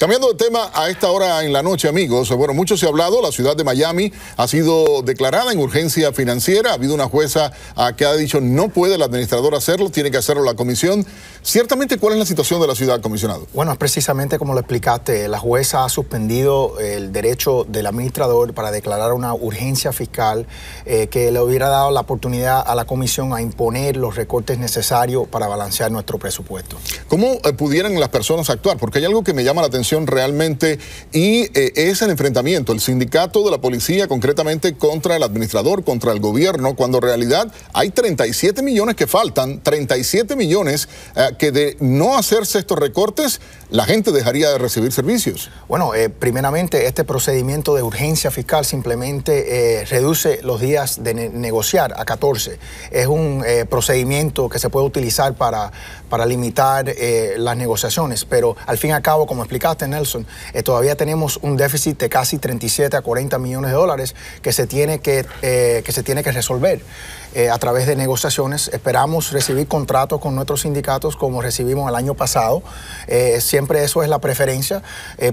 Cambiando de tema, a esta hora en la noche, amigos, bueno, mucho se ha hablado, la ciudad de Miami ha sido declarada en urgencia financiera, ha habido una jueza ah, que ha dicho no puede el administrador hacerlo, tiene que hacerlo la comisión. Ciertamente, ¿cuál es la situación de la ciudad, comisionado? Bueno, es precisamente como lo explicaste, la jueza ha suspendido el derecho del administrador para declarar una urgencia fiscal eh, que le hubiera dado la oportunidad a la comisión a imponer los recortes necesarios para balancear nuestro presupuesto. ¿Cómo eh, pudieran las personas actuar? Porque hay algo que me llama la atención realmente y eh, es el enfrentamiento, el sindicato de la policía concretamente contra el administrador, contra el gobierno, cuando en realidad hay 37 millones que faltan, 37 millones eh, que de no hacerse estos recortes, la gente dejaría de recibir servicios. Bueno, eh, primeramente este procedimiento de urgencia fiscal simplemente reduce los días de negociar a 14. Es un procedimiento que se puede utilizar para, para limitar las negociaciones, pero al fin y al cabo, como explicaste, Nelson, eh, todavía tenemos un déficit de casi 37 a 40 millones de dólares que se tiene que, eh, que se tiene que resolver. Eh, a través de negociaciones. Esperamos recibir contratos con nuestros sindicatos como recibimos el año pasado. siempre eso es la preferencia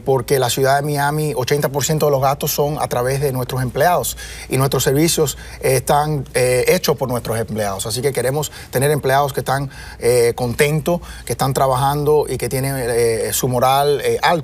porque la ciudad de Miami, 80% de los gastos son a través de nuestros empleados y nuestros servicios están hechos por nuestros empleados. Así que queremos tener empleados que están contentos, que están trabajando y que tienen su moral alta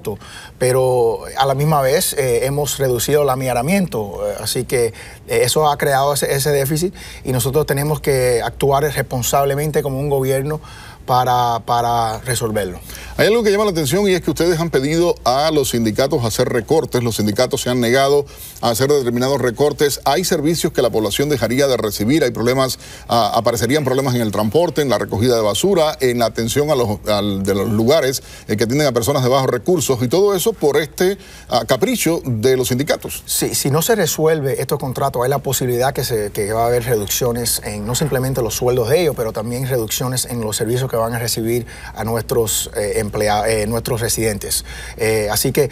pero a la misma vez eh, hemos reducido el amiaramiento, eh, así que eh, eso ha creado ese déficit y nosotros tenemos que actuar responsablemente como un gobierno para, para resolverlo. Hay algo que llama la atención y es que ustedes han pedido a los sindicatos hacer recortes, los sindicatos se han negado a hacer determinados recortes, hay servicios que la población dejaría de recibir, hay problemas, ah, aparecerían problemas en el transporte, en la recogida de basura, en la atención a los, de los lugares eh, que atienden a personas de bajos recursos y todo eso por este ah, capricho de los sindicatos. Sí, si no se resuelve estos contratos, hay la posibilidad que, se, que va a haber reducciones en no simplemente los sueldos de ellos, pero también reducciones en los servicios que que van a recibir a nuestros eh, empleados, eh, nuestros residentes. Eh, así que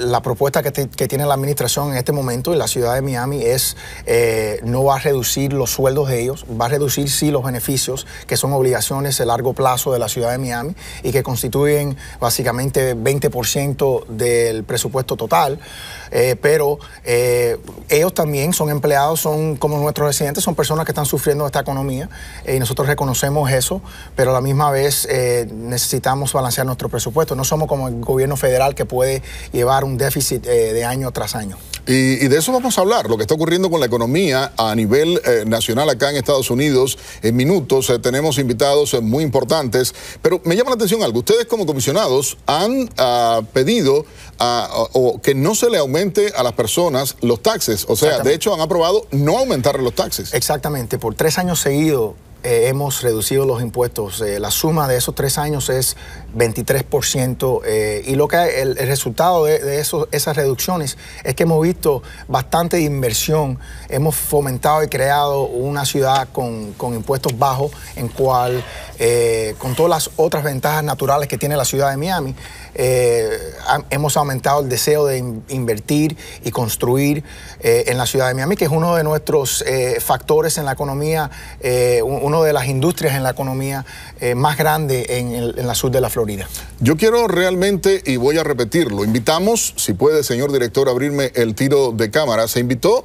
la propuesta que, tiene la administración en este momento en la ciudad de Miami es no va a reducir los sueldos de ellos, va a reducir sí los beneficios que son obligaciones a largo plazo de la ciudad de Miami y que constituyen básicamente 20% del presupuesto total, pero ellos también son empleados, son como nuestros residentes, son personas que están sufriendo esta economía y nosotros reconocemos eso, pero la misma vez eh, necesitamos balancear nuestro presupuesto. No somos como el gobierno federal que puede llevar un déficit eh, de año tras año. Y, de eso vamos a hablar, lo que está ocurriendo con la economía a nivel eh, nacional acá en Estados Unidos. En minutos tenemos invitados muy importantes, pero me llama la atención algo. Ustedes como comisionados han ah, pedido ah, que no se le aumente a las personas los taxes. O sea, de hecho han aprobado no aumentar los taxes. Exactamente, por tres años seguidos eh, hemos reducido los impuestos. Eh, la suma de esos tres años es 23% eh, y lo que el, resultado de, esas reducciones es que hemos visto bastante inversión, hemos fomentado y creado una ciudad con, impuestos bajos en cual, con todas las otras ventajas naturales que tiene la ciudad de Miami, hemos aumentado el deseo de invertir y construir en la ciudad de Miami, que es uno de nuestros factores en la economía. Un, una de las industrias en la economía eh, más grande en, en la sur de la Florida. Yo quiero realmente, y voy a repetirlo, invitamos, si puede, señor director, abrirme el tiro de cámara. Se invitó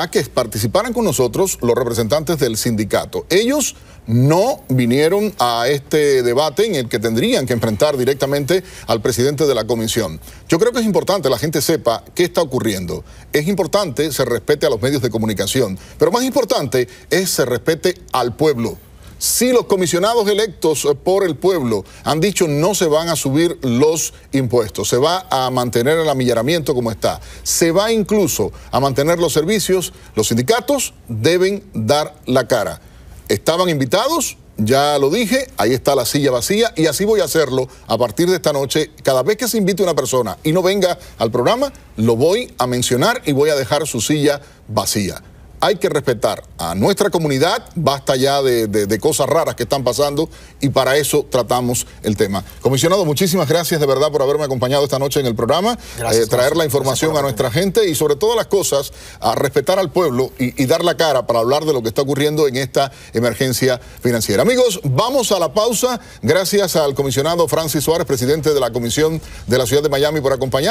a que participaran con nosotros los representantes del sindicato. Ellos no vinieron a este debate en el que tendrían que enfrentar directamente al presidente de la comisión. Yo creo que es importante la gente sepa qué está ocurriendo. Es importante se respete a los medios de comunicación, pero más importante es se respete al pueblo si los comisionados electos por el pueblo han dicho no se van a subir los impuestos, se va a mantener el amillaramiento como está, se va incluso a mantener los servicios, los sindicatos deben dar la cara. ¿Estaban invitados? Ya lo dije, ahí está la silla vacía y así voy a hacerlo a partir de esta noche. Cada vez que se invite una persona y no venga al programa, lo voy a mencionar y voy a dejar su silla vacía hay que respetar a nuestra comunidad, basta ya de, cosas raras que están pasando y para eso tratamos el tema. Comisionado, muchísimas gracias de verdad por haberme acompañado esta noche en el programa, eh, traer la información a nuestra gente y sobre todas las cosas, a respetar al pueblo y, y dar la cara para hablar de lo que está ocurriendo en esta emergencia financiera. Amigos, vamos a la pausa. Gracias al comisionado Francis Suárez, presidente de la Comisión de la Ciudad de Miami, por acompañar.